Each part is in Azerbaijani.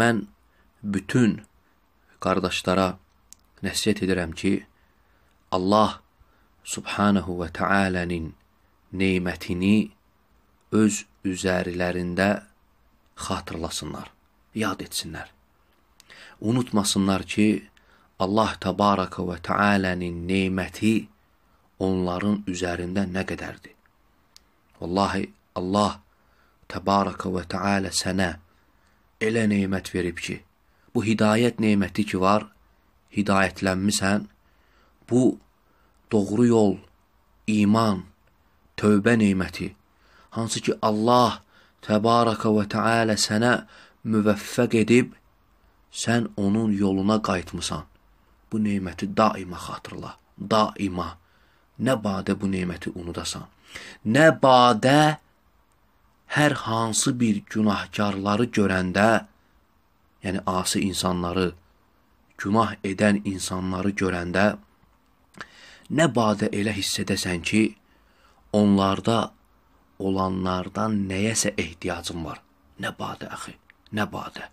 Mən bütün qardaşlara nəsihət edirəm ki, Allah subhanahu və təalənin neymətini öz üzərlərində xatırlasınlar, yad etsinlər. Unutmasınlar ki, Allah təbaraka və təalənin neyməti onların üzərində nə qədərdir. Vallahi Allah təbaraka və təalə sənə elə nemət verib ki, bu hidayət neməti ki var, hidayətlənmisən, bu doğru yol, iman, tövbə neməti, hansı ki Allah təbaraka və təala sənə müvəffəq edib, sən onun yoluna qayıtmısan. Bu neməti daima xatırla, daima. Nə badə bu neməti unudasan. Nə badə hər hansı bir günahkarları görəndə, yəni asi insanları, günah edən insanları görəndə, nə badə elə hiss edəsən ki, onlarda olanlardan nəyəsə ehtiyacın var. Nə badə, əxi, nə badə.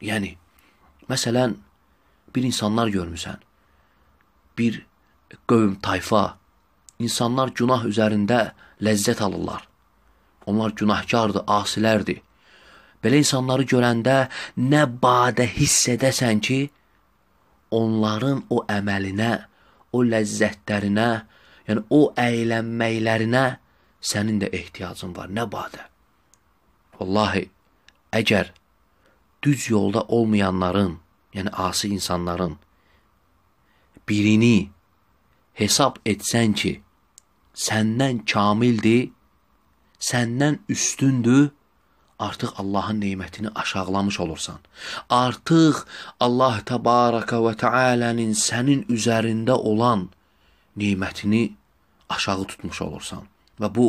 Yəni, məsələn, bir insanlar görmüsən, bir qövm, tayfa, insanlar günah üzərində ləzzət alırlar. Onlar günahkardır, asilərdir. Belə insanları görəndə nə badə hiss edəsən ki, onların o əməlinə, o ləzzətlərinə, yəni o əylənməklərinə sənin də ehtiyacın var. Nə badə. Vallahi əgər düz yolda olmayanların, yəni asi insanların birini hesab etsən ki, səndən kamildir, səndən üstündür, artıq Allahın nemətini aşağılamış olursan. Artıq Allah təbaraka və təalənin sənin üzərində olan nemətini aşağı tutmuş olursan və bu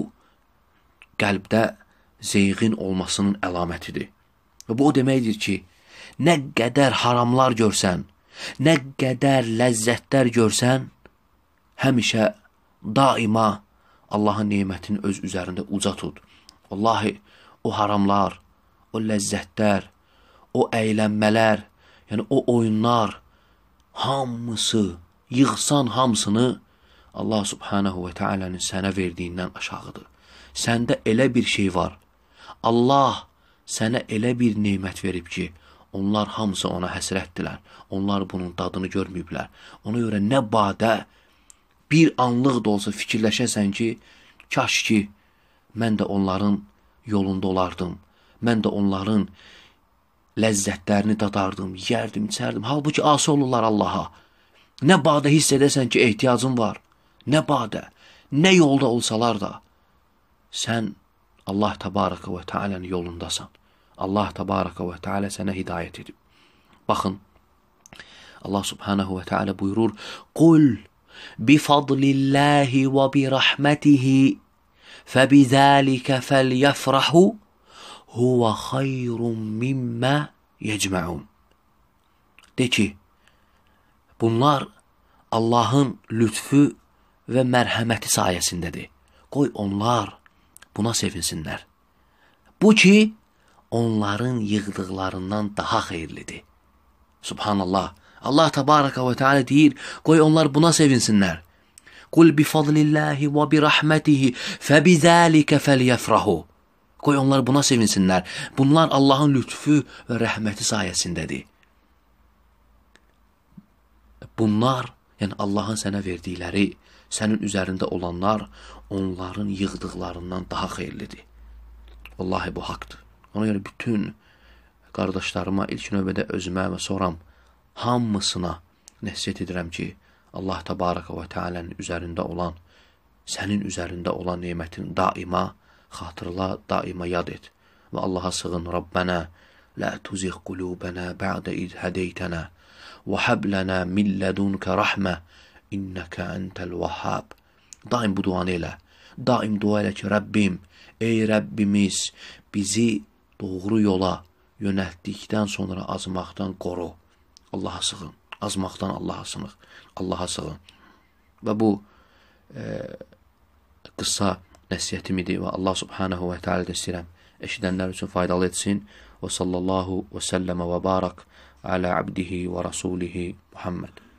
qəlbdə zeyğin olmasının əlamətidir. Və bu o deməkdir ki, nə qədər haramlar görsən, nə qədər ləzzətlər görsən, həmişə daima Allahın nemətini öz üzərində uca tut. Vallahi o haramlar, o ləzzətlər, o əylənmələr, yəni o oyunlar hamısı, yığsan hamısını Allah subhanahu və təalanın sənə verdiyindən aşağıdır. Səndə elə bir şey var. Allah sənə elə bir nemət verib ki, onlar hamısı ona həsrətdilər. Onlar bunun dadını görməyiblər. Ona görə nə badə, bir anlıq da olsa fikirləşəsən ki, kaş ki, mən də onların yolunda olardım. Mən də onların ləzzətlərini dadardım, yerdim, içərdim. Halbuki asi olurlar Allaha. Nə badə hiss edəsən ki, ehtiyacın var. Nə badə, nə yolda olsalar da, sən Allah təbarəkə və təalənin yolundasan. Allah təbarəkə və təalə sənə hidayət edib. Baxın, Allah subhanahu və təalə buyurur, Qul, بفضل الله وبرحمته فبذلك فليفرحوا huwa xayrun mimma yecmaun. De ki, bunlar Allahın lütfü və mərhəməti sayəsindədir. Qoy onlar buna sevinsinlər. Bu ki, onların yığdıqlarından daha xeyirlidir. Subhanallah, Allah tabaraka ve teala değil. Koy onlar buna sevinsinler. Kul bi fadlillahi ve bi rahmetihi fe bi zalike felyefrahu. Koy onlar buna sevinsinler. Bunlar Allah'ın lütfü ve rahmeti sayesindedir. Bunlar, yəni Allahın sənə verdiyiləri, sənin üzərində olanlar onların yığdıqlarından daha xeyirlidir. Vallahi bu haqqdır. Ona görə bütün qardaşlarıma ilk növbədə özümə və sonram hamısına nəsihət edirəm ki, Allah təbaraka və Teala'nın üzərində olan, sənin üzərində olan nemətini daima xatırla, daima yad et. Və Allaha sığın, Rabbənə, lə tuzigh qulubənə bə'də id hədeytənə və həb lənə min lədunkə rəhmə innəkə entəl vəhhab. Daim bu duanı elə. Daim dua elə ki, Rəbbim, ey Rəbbimiz, bizi doğru yola yönəltdikdən sonra azmaqdan qoru. Allaha sığın. Azmaqdan Allaha sığınıq. Allaha sığın. Və bu e, qısa nəsihətim idi və Allah subhanahu və təala də istəyirəm eşidənlər üçün faydalı etsin. Və sallallahu və səlləmə və barak alə abdihi və rasulihi Muhammed.